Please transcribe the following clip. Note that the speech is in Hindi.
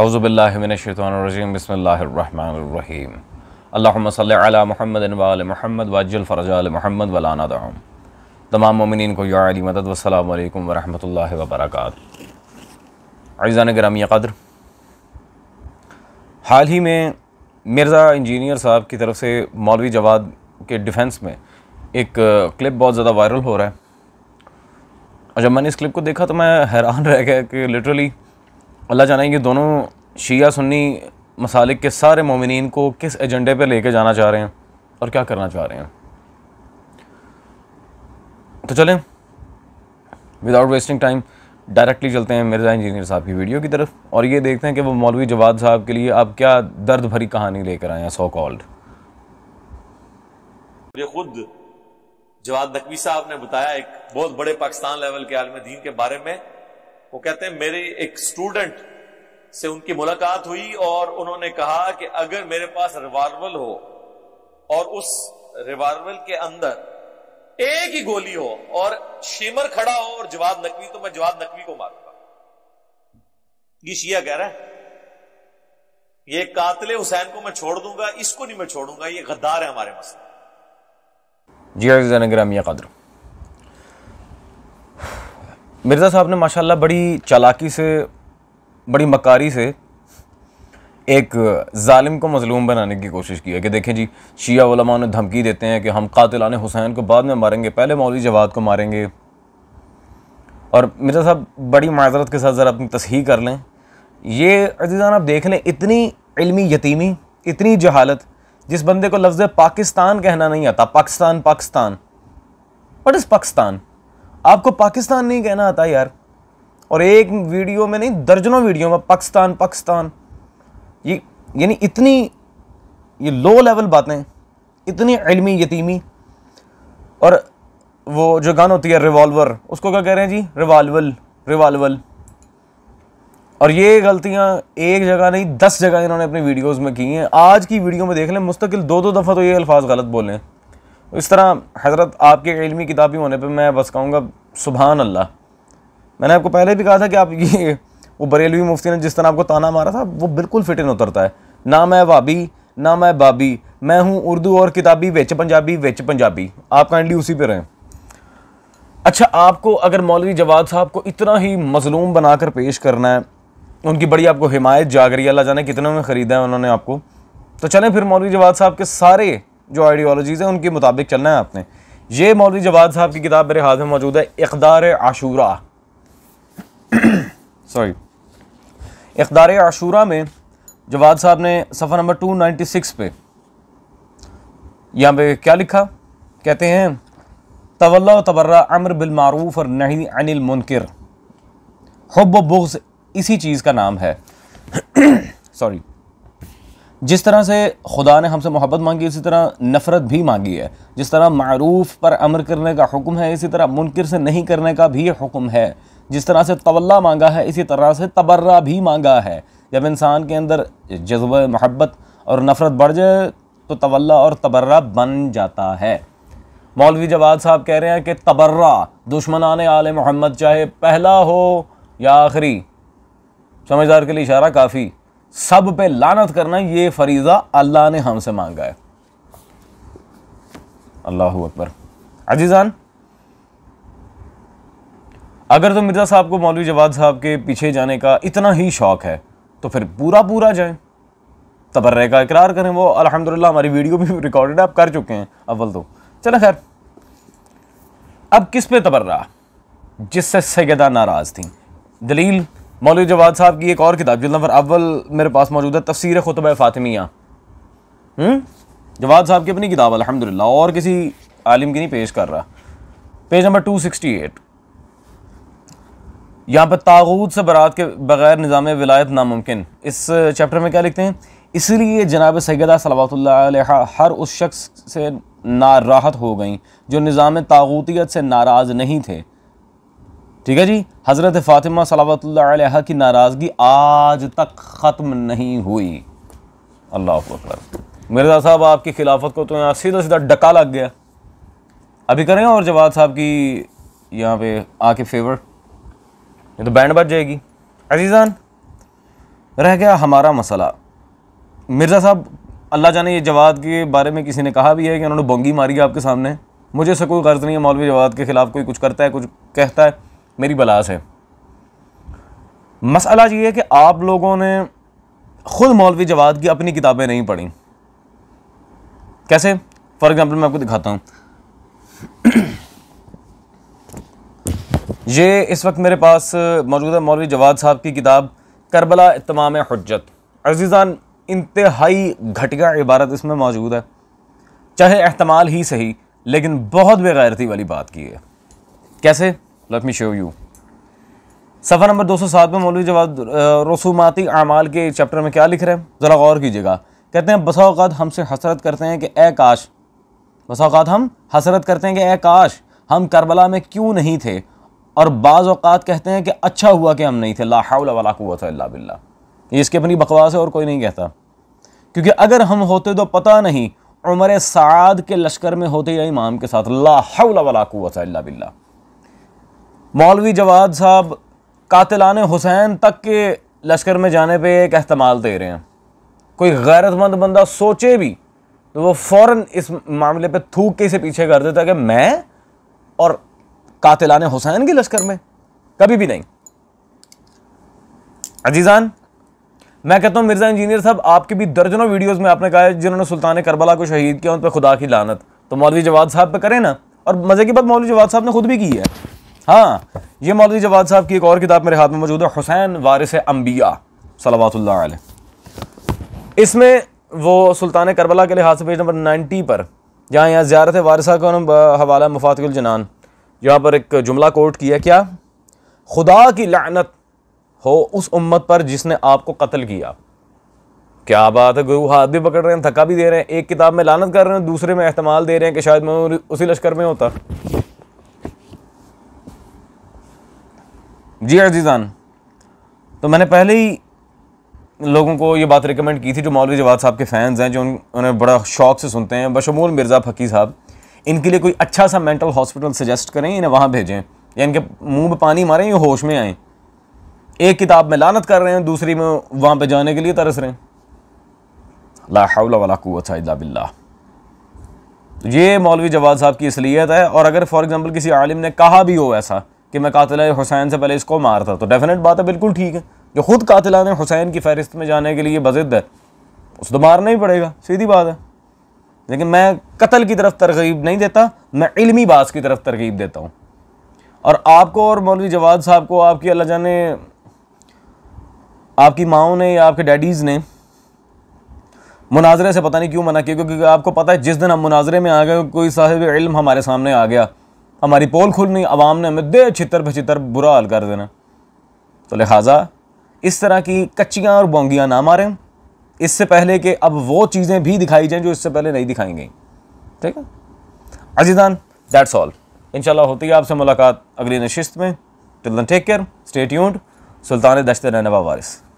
अवज़बिल्लिमिनशैतरजीम बसमीम अल्लाम महमद वाल महमद वाजल फ़रजाल महमद वलानादाम तमाम ममिन को या मदद वसलम वरहमल वबरक अज़ान ग्रामी क़द्र हाल ही में मिर्ज़ा इंजीनियर साहब की तरफ से मौलवी जवाद के डिफेंस में एक क्लिप बहुत ज़्यादा वायरल हो रहा है और जब मैंने इस क्लिप को देखा तो मैं हैरान रह गया कि लिटरली अल्लाह जाने कि दोनों शिया सुन्नी मसालिक के सारे ममिन को किस एजेंडे पर लेके जाना चाह रहे हैं और क्या करना चाह रहे हैं तो चलें विदाउट वेस्टिंग टाइम डायरेक्टली चलते हैं मिर्ज़ा इंजीनियर साहब की वीडियो की तरफ और ये देखते हैं कि वो मौलवी जवाद साहब के लिए आप क्या दर्द भरी कहानी लेकर आए हैं सो कॉल्ड ये खुद जवाद नकवी साहब ने बताया एक बहुत बड़े पाकिस्तान लेवल के आलम दीन के बारे में वो कहते हैं मेरे एक स्टूडेंट से उनकी मुलाकात हुई और उन्होंने कहा कि अगर मेरे पास रिवाल्वल हो और उस रिवाल्वल के अंदर एक ही गोली हो और शेमर खड़ा हो और जवाब नकवी तो मैं जवाब नकवी को मारूंगा ये शिया कह रहा है ये कातले हुसैन को मैं छोड़ दूंगा इसको नहीं मैं छोड़ूंगा ये गद्दार है हमारे मसले जी ग्राम कदरू मिर्ज़ा साहब ने माशाल्लाह बड़ी चालाकी से बड़ी मकारी से एक ालिम को मजलूम बनाने की कोशिश की है कि देखें जी शिया वलमा ने धमकी देते हैं कि हम कातिलान हुसैन को बाद में मारेंगे पहले मौलवी जवाद को मारेंगे और मिर्ज़ा साहब बड़ी माजरत के साथ ज़रा अपनी तस्ही कर लें ये अजीज़ान आप देख लें इतनी इल्मी यतीमी इतनी जहालत जिस बंदे को लफ्ज़ पाकिस्तान कहना नहीं आता पाकिस्तान पाकिस्तान वट इज़ पाकिस्तान आपको पाकिस्तान नहीं कहना आता यार और एक वीडियो में नहीं दर्जनों वीडियो में पाकिस्तान पाकिस्तान ये यानी इतनी ये लो लेवल बातें इतनी इलमी यतीमी और वो जो गान होती है रिवॉल्वर उसको क्या कह रहे हैं जी रिवाल्वल रिवाल्वल और ये गलतियाँ एक जगह नहीं दस जगह इन्होंने अपनी वीडियोस में की हैं आज की वीडियो में देख लें मुस्तकिल दो दो दफ़ा तो ये अल्फाज गलत बोलें इस तरह हज़रत आपके इलमी किताबी होने पर मैं बस कहूँगा सुबहान अल्लाह मैंने आपको पहले भी कहा था कि आप ये वो बरेलवी मुफ्ती ने जिस तरह आपको ताना मारा था वो बिल्कुल फिट इन उतरता है ना मैं वाबी ना मैं बाबी मैं हूँ उर्दू और किताबी विच पंजाबी विच पंजाबी आप काइंडली उसी पर रहें अच्छा आपको अगर मौलवी जवाद साहब को इतना ही मजलूम बनाकर पेश करना है उनकी बड़ी आपको हिमायत जाग रही है अल्लाह जाने कितने में ख़रीदा है उन्होंने आपको तो चलें फिर मौलवी जवाद साहब के सारे जो आइडियोलॉजीज़ हैं उनके मुताबिक चलना है आपने ये मौलवी जवाद साहब की किताब मेरे हाथ में मौजूद है इकदार आशूरा सॉरी इकदार आशूरा में जवाद साहब ने सफ़र नंबर टू नाइन्टी सिक्स पे यहाँ पे क्या लिखा कहते हैं तवल्ला तबर्रा अमर बिलमारूफ़ और नहीं अनिल मुनकर हब बुग्स इसी चीज़ का नाम है सॉरी जिस तरह से खुदा ने हमसे मोहब्बत मांगी इसी तरह नफ़रत भी मांगी है जिस तरह मरूफ़ पर अमर करने का हुक्म है इसी तरह मुनकर से नहीं करने का भी हुक्म है जिस तरह से तवल्ला मांगा है इसी तरह से तबर्रा भी मांगा है जब इंसान के अंदर जज्ब महब्बत और नफ़रत बढ़ जाए तो तवल्ला और तबर्रा बन जाता है मौलवी जवाद साहब कह रहे हैं कि तबर्रा दुश्मनान आल मोहम्मद चाहे पहला हो या आखिरी समझदार के लिए इशारा काफ़ी सब पे लानत करना ये फरीज़ा अल्लाह ने हमसे मांगा है अल्लाह अकबर अजीज़ान अगर तो मिर्ज़ा साहब को मौलवी जवाद साहब के पीछे जाने का इतना ही शौक़ है तो फिर पूरा पूरा जाएं तबर्रे का इकरार करें वो अल्हम्दुलिल्लाह हमारी वीडियो भी रिकॉर्डेड है आप कर चुके हैं अव्वल तो चलो खैर अब किस पे तबर्रा जिससे सैदा नाराज़ थी दलील मौलवी जवाद साहब की एक और किताब जिल नंबर अव्वल मेरे पास मौजूद है तफसर खुतब फ़ातिमिया हम्म? जवाद साहब की अपनी किताब अलहमदिल्ला और किसी आलिम की नहीं पेश कर रहा page number two sixty eight यहाँ पर तागूत से बरात के बगैर निज़ाम विलायत नामुमकिन इस चैप्टर में क्या लिखते हैं इसलिए जनाब सैदा सलावत हर उस शख्स से नाराहत हो गई जो निज़ाम तागूतीत से नाराज़ नहीं थे ठीक है जी हज़रत फ़ातिमा सलाबतल्ला की नाराज़गी आज तक ख़त्म नहीं हुई अल्लाह अकबर मिर्ज़ा साहब आपकी खिलाफत को तो यहाँ सीधा सीधा डका लग गया अभी करें और जवाब साहब की यहाँ पे आके फेवर ये तो बैंड बच जाएगी अजीज़ान रह गया हमारा मसला मिर्ज़ा साहब अल्लाह जाने ये जवाद के बारे में किसी ने कहा भी है कि उन्होंने बोंगी मारी है आपके सामने मुझे से कोई गर्ज़ नहीं है मौलवी जवाद के ख़िलाफ़ कोई कुछ करता है कुछ कहता है मेरी बलास है मसला ये है कि आप लोगों ने ख़ुद मौलवी जवाद की अपनी किताबें नहीं पढ़ी कैसे फॉर एग्ज़ाम्पल मैं आपको दिखाता हूँ ये इस वक्त मेरे पास मौजूद है मौलवी जवाद साहब की किताब करबला इतमाम हजत अजीज़ान इंतहाई घटिया इबारत इसमें मौजूद है चाहे अहतमाल ही सही लेकिन बहुत बेगैरती वाली बात की है कैसे लेट मी शो यू सफ़र नंबर दो सौ सात में मौलवी जवाब रसूमाती अमाल के चैप्टर में क्या लिख रहे हैं ज़रा गौर कीजिएगा कहते हैं बसा अवत हमसे हसरत करते हैं कि ए काश बसा अवत हम हसरत करते हैं कि ए काश हम करबला में क्यों नहीं थे और बाज़ अवत कहते हैं कि अच्छा हुआ कि हम नहीं थे लाहौल बिल्ला ये इसकी अपनी बकवास है और कोई नहीं कहता क्योंकि अगर हम होते तो पता नहीं उमर साद के लश्कर में होते या इमाम के साथ लाहौल बिल्ला मौलवी जवाद साहब कातिलान हुसैन तक के लश्कर में जाने पे एक अहतमाल दे रहे हैं कोई गैरतमंद बंदा सोचे भी तो वो फ़ौर इस मामले पे थूक के इसे पीछे कर देता कि मैं और कातिलान हुसैन के लश्कर में कभी भी नहीं अजीज़ान मैं कहता हूँ मिर्ज़ा इंजीनियर साहब आपके भी दर्जनों वीडियोस में आपने कहा जिन्होंने सुल्तान करबला को शहीद किया उन पर खुदा की लानत तो मौलवी जवाद साहब पे करें ना और मज़े की बात मौलवी जवाद साहब ने खुद भी की है हाँ ये मौलवी जवाद साहब की एक और किताब मेरे हाथ में मौजूद है हुसैन वारिस अम्बिया सलावातुल्ला इसमें वो सुल्तान करबला के लिहाज से पेज नंबर नाइन्टी पर जहाँ यहाँ ज्यारत वारिसा का हवाला जनान यहाँ पर एक जुमला कोट किया क्या खुदा की लानत हो उस उम्मत पर जिसने आपको कत्ल किया क्या बात है गुरु हाथ भी पकड़ रहे हैं थका भी दे रहे हैं एक किताब में लानत कर रहे हैं दूसरे में अहतमाल दे रहे हैं कि शायद मैं उसी लश्कर में होता जी अजीज़ान हाँ तो मैंने पहले ही लोगों को ये बात रिकमेंड की थी जो मौलवी जवाद साहब के फ़ैन्स हैं जो उन्हें बड़ा शौक से सुनते हैं बशमूल मिर्ज़ा फ़की साहब इनके लिए कोई अच्छा सा मेंटल हॉस्पिटल सजेस्ट करें इन्हें वहाँ भेजें या इनके मुंह में पानी मारें या होश में आएँ एक किताब में लानत कर रहे हैं दूसरी में वहाँ पर जाने के लिए तरस रहे हैं लाला बिल्ला ये मौलवी जवाद साहब की असलियत है और अगर फॉर एग्ज़ाम्पल किसी आलिम ने कहा भी हो ऐसा कि मैं कातिल हुसैन से पहले इसको मार था तो डेफिनेट बात है बिल्कुल ठीक है जो ख़ुद ने हुसैन की फहरिस्त में जाने के लिए बजिद है उसको तो मारना ही पड़ेगा सीधी बात है लेकिन मैं कत्ल की तरफ तरगीब नहीं देता मैं इलमी बास की तरफ तरगीब देता हूँ और आपको और मौलवी जवाद साहब को आपकी अल्लाह जाने आपकी माओ ने या आपके डैडीज़ ने मुनाजरे से पता नहीं क्यों मना किया क्योंकि आपको पता है जिस दिन हम मुनाजरे में आ गए कोई साहिब इल्म हमारे सामने आ गया हमारी पोल खुलनी आवाम ने हमें दे छितर बछितर बुरा हाल कर देना तो लिहाजा इस तरह की कच्चियाँ और बोंगियाँ ना मारें इससे पहले कि अब वो चीज़ें भी दिखाई जाएँ जो इससे पहले नहीं दिखाई गई ठीक है अजीदान दैट्स ऑल इंशाल्लाह होती है आपसे मुलाकात अगली नशिस्त में till take care stay tuned सुल्तान दश्त रहनवा वारिस